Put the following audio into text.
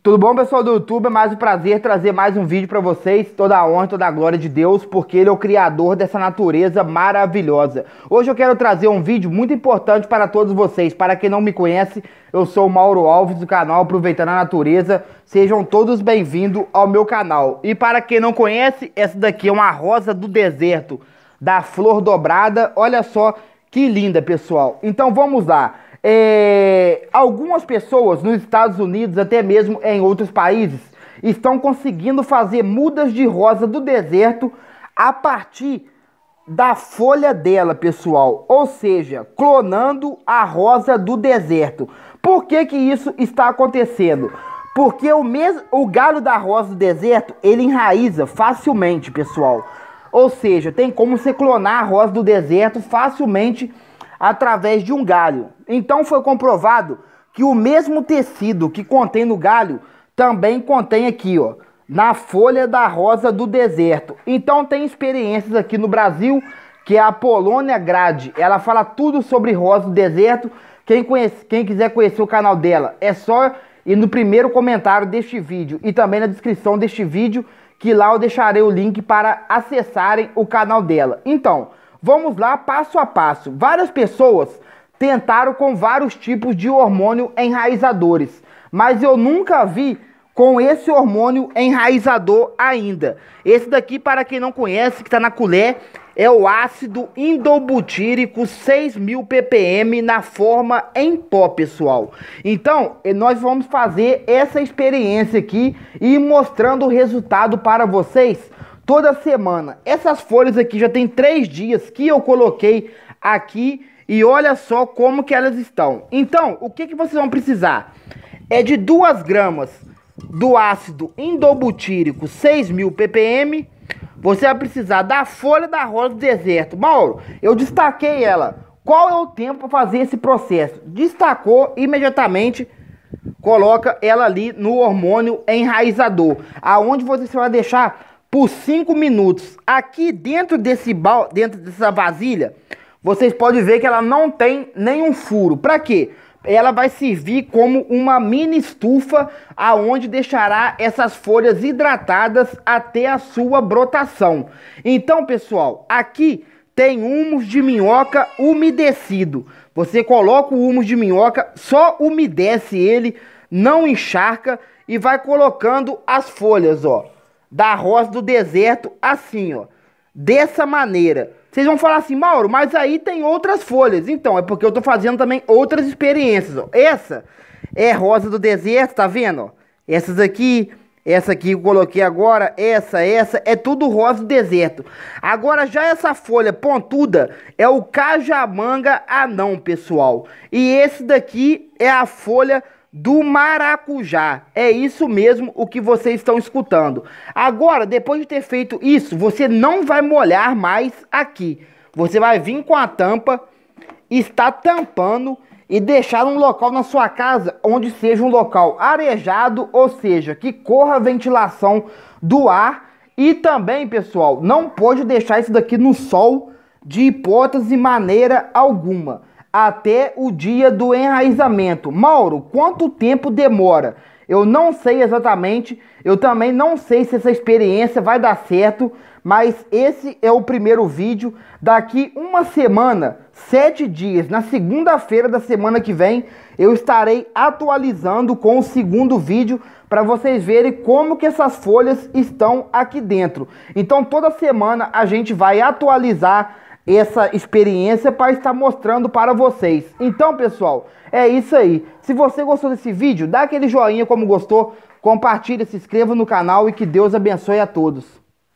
Tudo bom, pessoal do YouTube? É mais um prazer trazer mais um vídeo para vocês. Toda a honra, toda a glória de Deus, porque Ele é o Criador dessa natureza maravilhosa. Hoje eu quero trazer um vídeo muito importante para todos vocês. Para quem não me conhece, eu sou o Mauro Alves do canal Aproveitando a Natureza. Sejam todos bem-vindos ao meu canal. E para quem não conhece, essa daqui é uma rosa do deserto, da flor dobrada. Olha só que linda, pessoal. Então vamos lá. É, algumas pessoas nos Estados Unidos, até mesmo em outros países, estão conseguindo fazer mudas de rosa do deserto a partir da folha dela, pessoal. Ou seja, clonando a rosa do deserto. Por que, que isso está acontecendo? Porque o, mesmo, o galho da rosa do deserto, ele enraiza facilmente, pessoal. Ou seja, tem como você clonar a rosa do deserto facilmente através de um galho. Então foi comprovado que o mesmo tecido que contém no galho também contém aqui, ó, na folha da rosa do deserto. Então tem experiências aqui no Brasil que é a Polônia Grade. Ela fala tudo sobre rosa do deserto. Quem, conhece, quem quiser conhecer o canal dela, é só ir no primeiro comentário deste vídeo e também na descrição deste vídeo, que lá eu deixarei o link para acessarem o canal dela. Então, Vamos lá, passo a passo. Várias pessoas tentaram com vários tipos de hormônio enraizadores, mas eu nunca vi com esse hormônio enraizador ainda. Esse daqui, para quem não conhece, que está na colher, é o ácido indobutírico 6000 ppm na forma em pó, pessoal. Então, eh, nós vamos fazer essa experiência aqui e mostrando o resultado para vocês toda semana. Essas folhas aqui já tem três dias que eu coloquei aqui e olha só como que elas estão. Então, o que, que vocês vão precisar? É de 2 gramas do ácido indobutírico 6.000 ppm. Você vai precisar da folha da rosa do deserto. Mauro, eu destaquei ela. Qual é o tempo para fazer esse processo? Destacou imediatamente coloca ela ali no hormônio enraizador, aonde você vai deixar por 5 minutos. Aqui dentro desse bal, dentro dessa vasilha, vocês podem ver que ela não tem nenhum furo. Para quê? Ela vai servir como uma mini estufa aonde deixará essas folhas hidratadas até a sua brotação. Então, pessoal, aqui tem humus de minhoca umedecido. Você coloca o humus de minhoca, só umedece ele, não encharca e vai colocando as folhas, ó da rosa do deserto assim, ó. Dessa maneira. Vocês vão falar assim, Mauro, mas aí tem outras folhas. Então, é porque eu tô fazendo também outras experiências, ó. Essa é rosa do deserto, tá vendo? Ó? Essas aqui, essa aqui eu coloquei agora, essa, essa, é tudo rosa do deserto. Agora já essa folha pontuda é o cajamanga anão, pessoal. E esse daqui é a folha do maracujá. É isso mesmo o que vocês estão escutando. Agora, depois de ter feito isso, você não vai molhar mais aqui. Você vai vir com a tampa, está tampando e deixar um local na sua casa onde seja um local arejado, ou seja, que corra a ventilação do ar. E também, pessoal, não pode deixar isso daqui no sol de hipótese maneira alguma até o dia do enraizamento. Mauro, quanto tempo demora? Eu não sei exatamente, eu também não sei se essa experiência vai dar certo, mas esse é o primeiro vídeo. Daqui uma semana, sete dias, na segunda-feira da semana que vem, eu estarei atualizando com o segundo vídeo para vocês verem como que essas folhas estão aqui dentro. Então toda semana a gente vai atualizar essa experiência para estar mostrando para vocês. Então, pessoal, é isso aí. Se você gostou desse vídeo, dá aquele joinha como gostou, compartilha, se inscreva no canal e que Deus abençoe a todos.